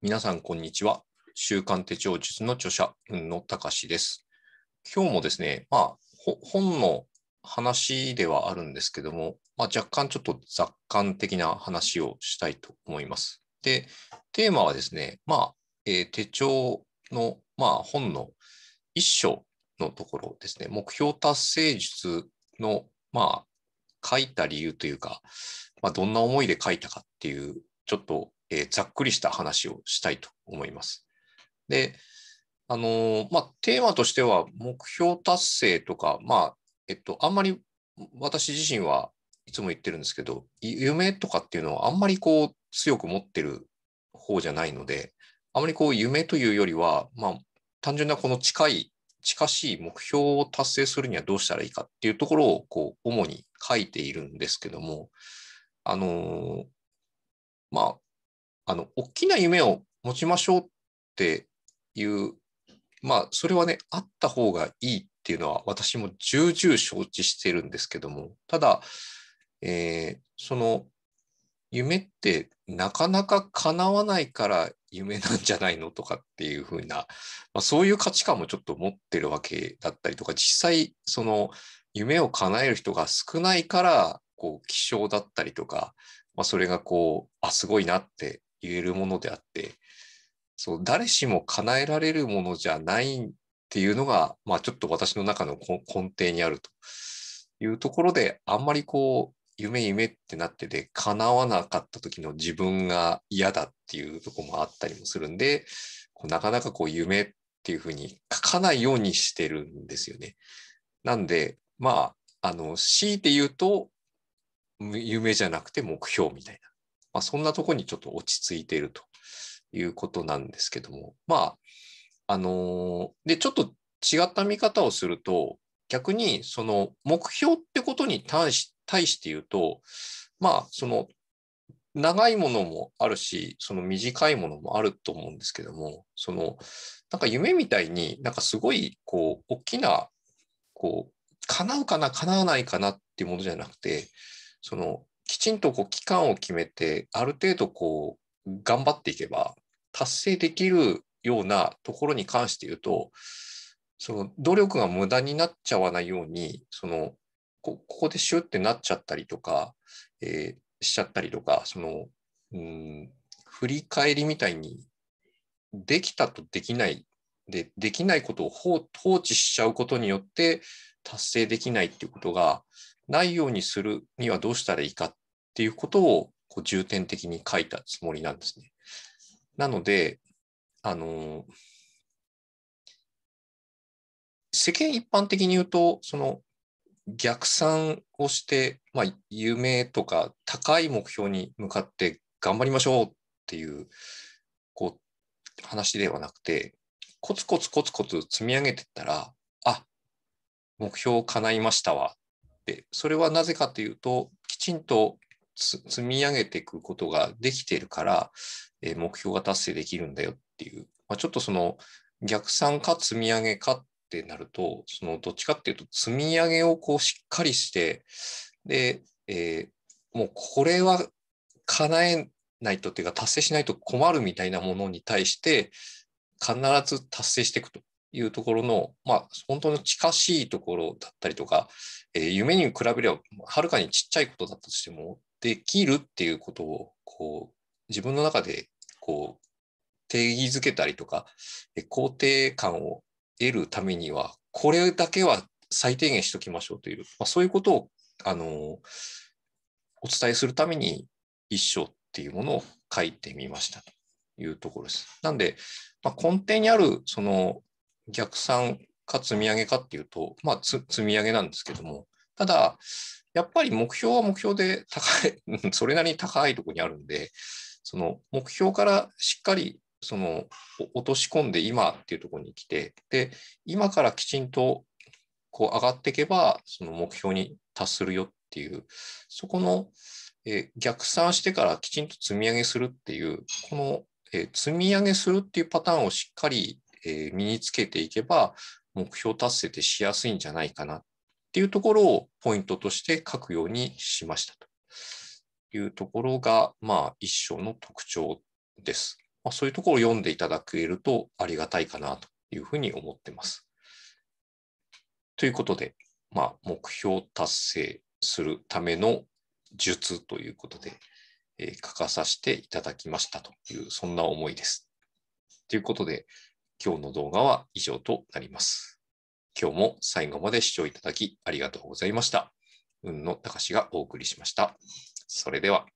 皆さん、こんにちは。週刊手帳術の著者、雲野隆です。今日もですね、まあ、本の話ではあるんですけども、まあ、若干ちょっと雑感的な話をしたいと思います。で、テーマはですね、まあ、えー、手帳の、まあ、本の一章のところですね、目標達成術の、まあ、書いた理由というか、まあ、どんな思いで書いたかっていう、ちょっとえー、ざっくりした話をしたいと思います。で、あのー、まあ、テーマとしては目標達成とか、まあ、えっと、あんまり私自身はいつも言ってるんですけど、夢とかっていうのはあんまりこう強く持ってる方じゃないので、あまりこう夢というよりは、まあ、単純なこの近い、近しい目標を達成するにはどうしたらいいかっていうところをこう主に書いているんですけども、あのー、まあ、あの、大きな夢を持ちましょうっていう、まあ、それはね、あった方がいいっていうのは私も重々承知してるんですけども、ただ、えー、その、夢ってなかなか叶わないから夢なんじゃないのとかっていうふうな、まあ、そういう価値観もちょっと持ってるわけだったりとか、実際、その、夢を叶える人が少ないから、こう、希少だったりとか、まあ、それがこう、あ、すごいなって言えるものであって、そう誰しも叶えられるものじゃないっていうのが、まあ、ちょっと私の中の根底にあるというところで、あんまりこう、夢夢ってなってて、叶わなかった時の自分が嫌だっていうとこもあったりもするんで、こうなかなかこう夢っていうふうに書かないようにしてるんですよね。なんで、まあ、あの、強いて言うと、夢じゃなくて目標みたいなまあ、そんなとこにちょっと落ち着いているということなんですけども、まあ、あのー、で、ちょっと違った見方をすると、逆にその目標ってことに対し対して言うと、まあ、その長いものもあるし、その短いものもあると思うんですけども、その、なんか夢みたいになんかすごい、こう、大きな、こう、叶うかな、叶わないかなっていうものじゃなくて、その、きちんとこう期間を決めて、ある程度こう頑張っていけば、達成できるようなところに関して言うと、その努力が無駄になっちゃわないように、そのここでシュッてなっちゃったりとか、えー、しちゃったりとか、そのうん振り返りみたいにできたとできないでできないことを放置しちゃうことによって達成できないっていうことがないようにするにはどうしたらいいかっていうことをこう重点的に書いたつもりなんですね。なので、あの、世間一般的に言うと、その逆算をして、まあ、夢とか高い目標に向かって頑張りましょうっていうこう話ではなくてコツコツコツコツ積み上げてったらあ目標を叶いましたわ、それはなぜかというと、きちんと積み上げていくことができているから、え目標が達成できるんだよっていう、まあ、ちょっとその逆算か積み上げかってなると、そのどっちかっていうと積み上げをこうしっかりして、で、えー、もうこれは叶えないとっていうか達成しないと困るみたいなものに対して必ず達成していくと。いうところの、まあ、本当の近しいところだったりとか、えー、夢に比べればはるかにちっちゃいことだったとしても、できるっていうことを、こう、自分の中で、こう、定義づけたりとか、え肯定感を得るためには、これだけは最低限しときましょうという、まあ、そういうことを、あのー、お伝えするために、一章っていうものを書いてみましたというところです。なんで、まあ、根底にある、その、逆算か積み上げかっていうと、まあ、積み上げなんですけども、ただ、やっぱり目標は目標で高い、それなりに高いところにあるんで、その目標からしっかりその落とし込んで今っていうところに来て、で、今からきちんとこう上がっていけば、その目標に達するよっていう、そこの、え逆算してからきちんと積み上げするっていう、この、え積み上げするっていうパターンをしっかりえ身につけていけば、目標達成ってしやすいんじゃないかなっていうところをポイントとして書くようにしましたというところが、まあ、一章の特徴です。まあ、そういうところを読んでいただけるとありがたいかなというふうに思ってます。ということで、まあ、目標達成するための術ということで、えー、書かさせていただきましたという、そんな思いです。ということで、今日の動画は以上となります。今日も最後まで視聴いただきありがとうございました。運のたかしがお送りしました。それでは。